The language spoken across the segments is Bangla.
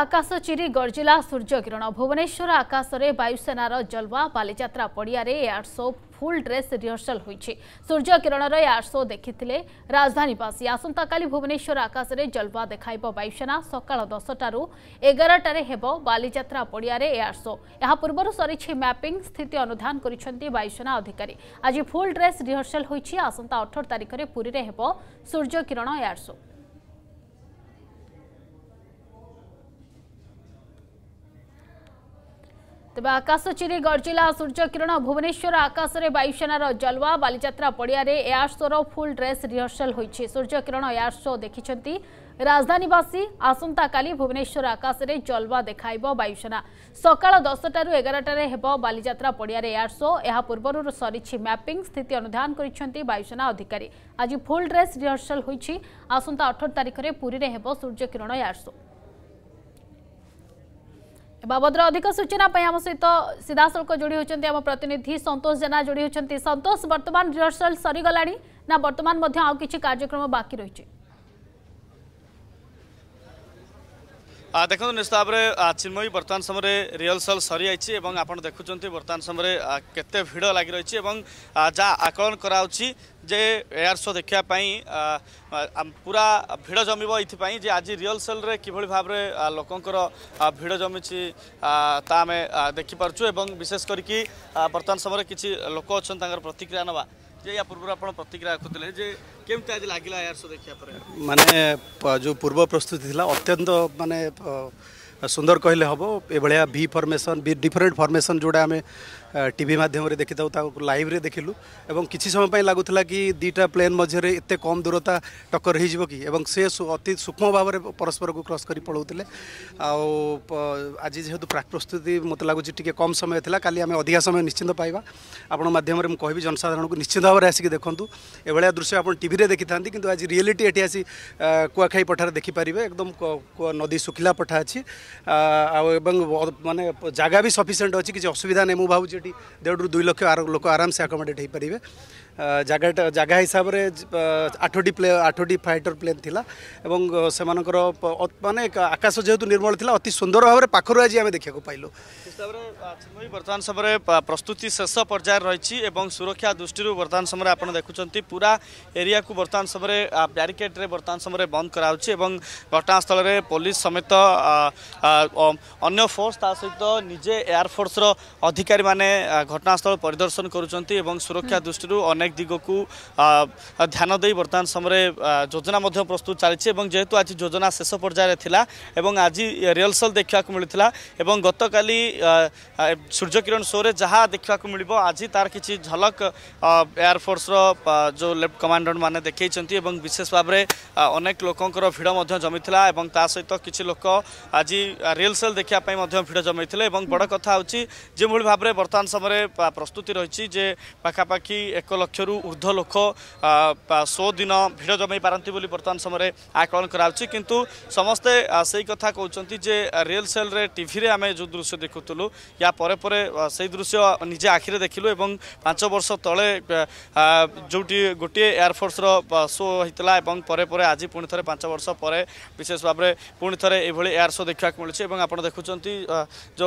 ଆକାଶ ଚିରି ଗର୍ଜିଲା ସୂର୍ଯ୍ୟକିରଣ ভুবনেশ্বর আকাশে বায়ুসেনার ଜଲୱା ବାଲିଯାତ୍ରା ପଡ଼ିଆରେ air show full dress rehearsal হয়েছে সূর্য কিরণর এয়ার শো দেখি রাজধানীবাসী আসন্তকালি ভুবনেশ্বর আকাশে জলবা দেখাইব বায়ুসেনা সকাল দশটার এগারটার হব বালিযাত্রা পড়িয়ার এয়ার শো পূর্ব সরিছে ম্যাপিং স্থিতি অনুধান করেছেন বায়ুসেনা অধিকারী আজ ফুল ড্রেস রিহর্সাল হয়েছে আসন্তা অঠর তারিখে পুরীতে হব সূর্য কিরণ এয়ার শো ତେବେ ଆକାଶ ଚିରି ଗର୍ଜିଲା ସୂର୍ଯ୍ୟକିରଣ ଭୁବନେଶ୍ୱର ଆକାଶରେ ବାୟୁସେନାର ଜଲୱା ବାଲିଯାତ୍ରା ପଡ଼ିଆରେ ଏୟାର ଶୋର ଫୁଲ୍ ଡ୍ରେସ୍ ରିହର୍ସଲ୍ ହୋଇଛି ସୂର୍ଯ୍ୟକିରଣ ଏୟାର ଶୋ ଦେଖିଛନ୍ତି ରାଜଧାନୀବାସୀ ଆସନ୍ତାକାଲି ଭୁବନେଶ୍ୱର ଆକାଶରେ ଜଲୱା ଦେଖାଇବ ବାୟୁସେନା ସକାଳ ଦଶଟାରୁ ଏଗାରଟାରେ ହେବ ବାଲିଯାତ୍ରା ପଡ଼ିଆରେ ଏୟାର ଶୋ ଏହା ପୂର୍ବରୁ ସରିଛି ମ୍ୟାପିଂ ସ୍ଥିତି ଅନୁଧ୍ୟାନ କରିଛନ୍ତି ବାୟୁସେନା ଅଧିକାରୀ ଆଜି ଫୁଲ୍ ଡ୍ରେସ୍ ରିହର୍ସଲ୍ ହୋଇଛି ଆସନ୍ତା ଅଠର ତାରିଖରେ ପୁରୀରେ ହେବ ସୂର୍ଯ୍ୟକିରଣ ଏୟାର ଶୋ बाबद अधिक सूचना आम सहित सीधासख जोड़ी होती प्रतिनिधि सतोष जेना जोड़ी होती सतोष बर्तमान रिहर्सल सरीगला ना बर्तमान कार्यक्रम बाकी रही ଦେଖନ୍ତୁ ନିଶ୍ଚିତ ଭାବରେ ଚିନ୍ମୟୀ ବର୍ତ୍ତମାନ ସମୟରେ ରିହର୍ସଲ୍ ସରିଯାଇଛି ଏବଂ ଆପଣ ଦେଖୁଛନ୍ତି ବର୍ତ୍ତମାନ ସମୟରେ କେତେ ଭିଡ଼ ଲାଗି ରହିଛି ଏବଂ ଯାହା ଆକଳନ କରାହେଉଛି ଯେ ଏୟାର ସୋ ଦେଖିବା ପାଇଁ ପୁରା ଭିଡ଼ ଜମିବ ଏଥିପାଇଁ ଯେ ଆଜି ରିହର୍ସଲ୍ରେ କିଭଳି ଭାବରେ ଲୋକଙ୍କର ଭିଡ଼ ଜମିଛି ତାହା ଆମେ ଦେଖିପାରୁଛୁ ଏବଂ ବିଶେଷ କରିକି ବର୍ତ୍ତମାନ ସମୟରେ କିଛି ଲୋକ ଅଛନ୍ତି ତାଙ୍କର ପ୍ରତିକ୍ରିୟା ନେବା ଯେ ୟା ପୂର୍ବରୁ ଆପଣ ପ୍ରତିକ୍ରିୟା ରଖୁଥିଲେ ଯେ କେମିତି ଆଜି ଲାଗିଲା ଏୟାର ଶୋ ଦେଖିବା ପରେ ମାନେ ଯେଉଁ ପୂର୍ବ ପ୍ରସ୍ତୁତି ଥିଲା ଅତ୍ୟନ୍ତ ମାନେ ସୁନ୍ଦର କହିଲେ ହେବ ଏଭଳିଆ V formation V different formation ଯେଉଁଟା ଆମେ ଟିଭି ମାଧ୍ୟମରେ ଦେଖିଥାଉ ତାକୁ ଲାଇଭ୍ରେ ଦେଖିଲୁ ଏବଂ କିଛି ସମୟ ପାଇଁ ଲାଗୁଥିଲା କି ଦୁଇଟା ପ୍ଲେନ୍ ମଝିରେ ଏତେ କମ୍ ଦୂରତା ଟକ୍କର ହେଇଯିବ କି ଏବଂ ସେ ଅତି ସୂକ୍ଷ୍ମ ଭାବରେ ପରସ୍ପରକୁ କ୍ରସ୍ କରି ପଳାଉଥିଲେ ଆଉ ଆଜି ଯେହେତୁ ପ୍ରାକ୍ ପ୍ରସ୍ତୁତି ମୋତେ ଲାଗୁଛି ଟିକେ କମ୍ ସମୟ ଥିଲା କାଲି ଆମେ ଅଧିକା ସମୟ ନିଶ୍ଚିନ୍ତ ପାଇବା ଆପଣ ମାଧ୍ୟମରେ ମୁଁ କହିବି ଜନସାଧାରଣଙ୍କୁ ନିଶ୍ଚିତ ଭାବରେ ଆସିକି ଦେଖନ୍ତୁ ଏଭଳିଆ ଦୃଶ୍ୟ ଆପଣ ଟିଭିରେ ଦେଖିଥାନ୍ତି କିନ୍ତୁ ଆଜି ରିଏଲିଟି ଏଠି ଆସି କୁଆଖାଇ ପଠାରେ ଦେଖିପାରିବେ ଏକଦମ ନଦୀ ଶୁଖିଲା ପଠା ଅଛି मानने जगह भी सफिसीयंट अच्छी किसी असुविधा नहीं मुझे भावी देढ़ दुई लक्ष लोक आराम से आकोमोडेट हो पारे ଜାଗାଟା ଜାଗା ହିସାବରେ ଆଠଟି ପ୍ଲେ ଆଠଟି ଫାଇଟର ପ୍ଲେନ୍ ଥିଲା ଏବଂ ସେମାନଙ୍କର ମାନେ ଆକାଶ ଯେହେତୁ ନିର୍ମଳ ଥିଲା ଅତି ସୁନ୍ଦର ଭାବରେ ପାଖରୁ ଆଜି ଆମେ ଦେଖିବାକୁ ପାଇଲୁ ହିସାବରେ ବର୍ତ୍ତମାନ ସମୟରେ ପ୍ରସ୍ତୁତି ଶେଷ ପର୍ଯ୍ୟାୟରେ ରହିଛି ଏବଂ ସୁରକ୍ଷା ଦୃଷ୍ଟିରୁ ବର୍ତ୍ତମାନ ସମୟରେ ଆପଣ ଦେଖୁଛନ୍ତି ପୁରା ଏରିଆକୁ ବର୍ତ୍ତମାନ ସମୟରେ ବ୍ୟାରିକେଡ଼ରେ ବର୍ତ୍ତମାନ ସମୟରେ ବନ୍ଦ କରାଯାଉଛି ଏବଂ ଘଟଣାସ୍ଥଳରେ ପୋଲିସ ସମେତ ଅନ୍ୟ ଫୋର୍ସ ତା ସହିତ ନିଜେ ଏୟାରଫୋର୍ସର ଅଧିକାରୀମାନେ ଘଟଣାସ୍ଥଳ ପରିଦର୍ଶନ କରୁଛନ୍ତି ଏବଂ ସୁରକ୍ଷା ଦୃଷ୍ଟିରୁ ଅନେକ ଅନେକ ଦିଗକୁ ଧ୍ୟାନ ଦେଇ ବର୍ତ୍ତମାନ ସମୟରେ ଯୋଜନା ମଧ୍ୟ ପ୍ରସ୍ତୁତ ଚାଲିଛି ଏବଂ ଯେହେତୁ ଆଜି ଯୋଜନା ଶେଷ ପର୍ଯ୍ୟାୟରେ ଥିଲା ଏବଂ ଆଜି ରିହର୍ସଲ୍ ଦେଖିବାକୁ ମିଳିଥିଲା ଏବଂ ଗତକାଲି ସୂର୍ଯ୍ୟକିରଣ ଶୋରେ ଯାହା ଦେଖିବାକୁ ମିଳିବ ଆଜି ତାର କିଛି ଝଲକ ଏୟାରଫୋର୍ସର ଯେଉଁ ଲେଫ୍ଟ କମାଣ୍ଡରମାନେ ଦେଖାଇଛନ୍ତି ଏବଂ ବିଶେଷ ଭାବରେ ଅନେକ ଲୋକଙ୍କର ଭିଡ଼ ମଧ୍ୟ ଜମିଥିଲା ଏବଂ ତା ସହିତ କିଛି ଲୋକ ଆଜି ରିହର୍ସଲ୍ ଦେଖିବା ପାଇଁ ମଧ୍ୟ ଭିଡ଼ ଜମିଥିଲେ ଏବଂ ବଡ଼ କଥା ହେଉଛି ଯେଉଁଭଳି ଭାବରେ ବର୍ତ୍ତମାନ ସମୟରେ ପ୍ରସ୍ତୁତି ରହିଛି ଯେ ପାଖାପାଖି ଏକ ଲକ୍ଷ লক্ষরু ঊর্ধ্ব লোক শো দিন ভিড় জমাই পারতি বলে বর্তমান সময় আকলন করা কিন্তু সমস্তে সেই কথা কৌন যে রিয়েল সেল্রে টিভিরে আমি যে দৃশ্য দেখুলু ইয়া পরে পরে সেই দৃশ্য নিজে আখিরে দেখিলু এবং পাঁচ বর্ষ তলে যেটি গোটিয়ে এয়ারফোর্সর শো হয়েছিল এবং পরে পরে আজ পুঁ থে পাঁচ বর্ষ পরে বিশেষ ভাবে পুঁ থে এইভাবে এয়ার শো দেখা মিলুছে এবং আপনার দেখুম যে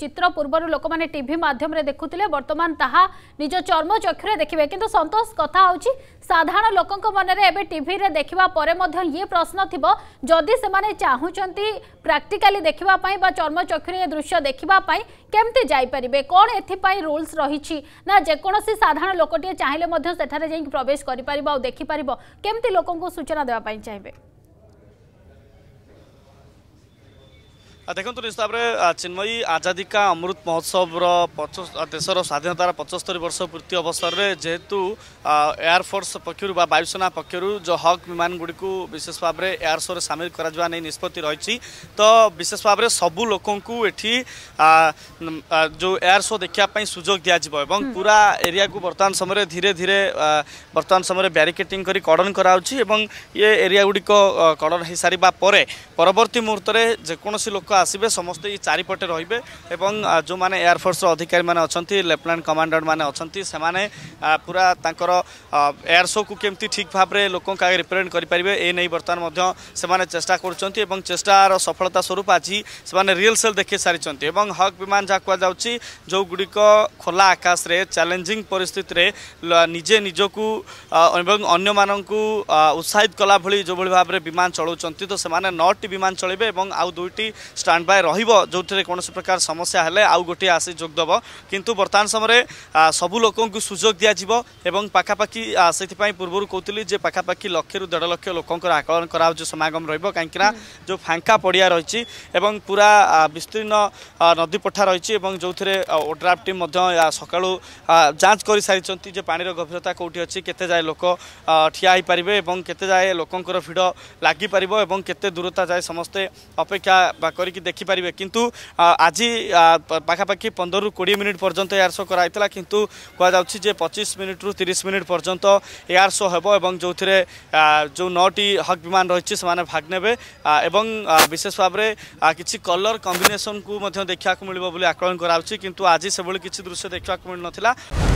चित्र पूर्व लोक मैंने टीवी मध्यम देखुले बर्तमान ता निज चर्म चक्ष देखिए कितु सतोष कथा हूँ साधारण लोकों मन में टी टीवी देखापर मध्य ये प्रश्न थी जदि से प्राक्टिकाली देखापी चर्म चक्ष दृश्य देखापी केमती जापरेंगे कौन ए रूल्स रही जेकोसी साधारण लोकटे चाहिए जा प्रवेश केमती लोक सूचना देवाई चाहिए ଦେଖନ୍ତୁ ନିଶ୍ଚିତ ଭାବରେ ଚିନ୍ମୟୀ ଆଜାଦିକା ଅମୃତ ମହୋତ୍ସବର ଦେଶର ସ୍ୱାଧୀନତାର ପଞ୍ଚସ୍ତରୀ ବର୍ଷ ପୂର୍ତ୍ତି ଅବସରରେ ଯେହେତୁ ଏୟାରଫୋର୍ସ ପକ୍ଷରୁ ବା ବାୟୁସେନା ପକ୍ଷରୁ ଯେଉଁ ହକ୍ ବିମାନଗୁଡ଼ିକୁ ବିଶେଷ ଭାବରେ ଏୟାର ସୋରେ ସାମିଲ କରାଯିବା ନେଇ ନିଷ୍ପତ୍ତି ରହିଛି ତ ବିଶେଷ ଭାବରେ ସବୁ ଲୋକଙ୍କୁ ଏଠି ଯେଉଁ ଏୟାର ସୋ ଦେଖିବା ପାଇଁ ସୁଯୋଗ ଦିଆଯିବ ଏବଂ ପୁରା ଏରିଆକୁ ବର୍ତ୍ତମାନ ସମୟରେ ଧୀରେ ଧୀରେ ବର୍ତ୍ତମାନ ସମୟରେ ବ୍ୟାରିକେଟିଂ କରି କଡ଼ନ କରାହେଉଛି ଏବଂ ଏ ଏରିଆଗୁଡ଼ିକ କଡ଼ନ ହୋଇସାରିବା ପରେ ପରବର୍ତ୍ତୀ ମୁହୂର୍ତ୍ତରେ ଯେକୌଣସି ଲୋକ আসবে সমস্ত এই চারিপটে রহবে এবং যে এয়ারফোর্স অধিকারী মানে অনেক লেফটেনাট কমাণ্ডর মানে অনেক সে পুরা তাঁর এয়ার শোকু কেমতি ঠিক ভাবে লোক আগে রিপ্রেজেন্ট করে পারে এ নিয়ে বর্তমান সে চেষ্টা করছেন এবং চেষ্টার সফলতা স্বরূপ আজ সে রিয়েল সেল দেখি সারি এবং হক বিমান যা কুযাচ্ছি যেগুড়ি খোলা আকাশে চ্যালেঞ্জিং পরিস্থিতিরে নিজে নিজক এবং অন্য মানুষ উৎসাহিত কলা ভাবে যেভাবে ভাবে বিমান চলাউছেন তো সে নটি বিমান চলবে এবং আউ দুইটি ଷ୍ଟାଣ୍ଡ ବାଏ ରହିବ ଯେଉଁଥିରେ କୌଣସି ପ୍ରକାର ସମସ୍ୟା ହେଲେ ଆଉ ଗୋଟିଏ ଆସି ଯୋଗଦେବ କିନ୍ତୁ ବର୍ତ୍ତମାନ ସମୟରେ ସବୁ ଲୋକଙ୍କୁ ସୁଯୋଗ ଦିଆଯିବ ଏବଂ ପାଖାପାଖି ସେଥିପାଇଁ ପୂର୍ବରୁ କହୁଥିଲି ଯେ ପାଖାପାଖି ଲକ୍ଷରୁ ଦେଢ଼ ଲକ୍ଷ ଲୋକଙ୍କର ଆକଳନ କରାହେଉଛି ସମାଗମ ରହିବ କାହିଁକିନା ଯେଉଁ ଫାଙ୍କା ପଡ଼ିଆ ରହିଛି ଏବଂ ପୁରା ବିସ୍ତୀର୍ଣ୍ଣ ନଦୀ ପଠା ରହିଛି ଏବଂ ଯେଉଁଥିରେ ଓଡ୍ରାଫ୍ ଟିମ୍ ମଧ୍ୟ ସକାଳୁ ଯାଞ୍ଚ କରିସାରିଛନ୍ତି ଯେ ପାଣିର ଗଭୀରତା କେଉଁଠି ଅଛି କେତେ ଯାଏ ଲୋକ ଠିଆ ହୋଇପାରିବେ ଏବଂ କେତେ ଯାଏ ଲୋକଙ୍କର ଭିଡ଼ ଲାଗିପାରିବ ଏବଂ କେତେ ଦୂରତା ଯାଏ ସମସ୍ତେ ଅପେକ୍ଷା କରିକି ଆସିକି ଦେଖିପାରିବେ କିନ୍ତୁ ଆଜି ପାଖାପାଖି ପନ୍ଦରରୁ କୋଡ଼ିଏ ମିନିଟ୍ ପର୍ଯ୍ୟନ୍ତ ଏୟାର ଶୋ କରାଯାଇଥିଲା କିନ୍ତୁ କୁହାଯାଉଛି ଯେ ପଚିଶ ମିନିଟ୍ରୁ ତିରିଶ ମିନିଟ୍ ପର୍ଯ୍ୟନ୍ତ ଏୟାର ଶୋ ହେବ ଏବଂ ଯେଉଁଥିରେ ଯେଉଁ ନଅଟି ହକ୍ ବିମାନ ରହିଛି ସେମାନେ ଭାଗ ନେବେ ଏବଂ ବିଶେଷ ଭାବରେ କିଛି କଲର୍ କମ୍ବିନେସନ୍କୁ ମଧ୍ୟ ଦେଖିବାକୁ ମିଳିବ ବୋଲି ଆକଳନ କରାଯାଉଛି କିନ୍ତୁ ଆଜି ସେଭଳି କିଛି ଦୃଶ୍ୟ ଦେଖିବାକୁ ମିଳିନଥିଲା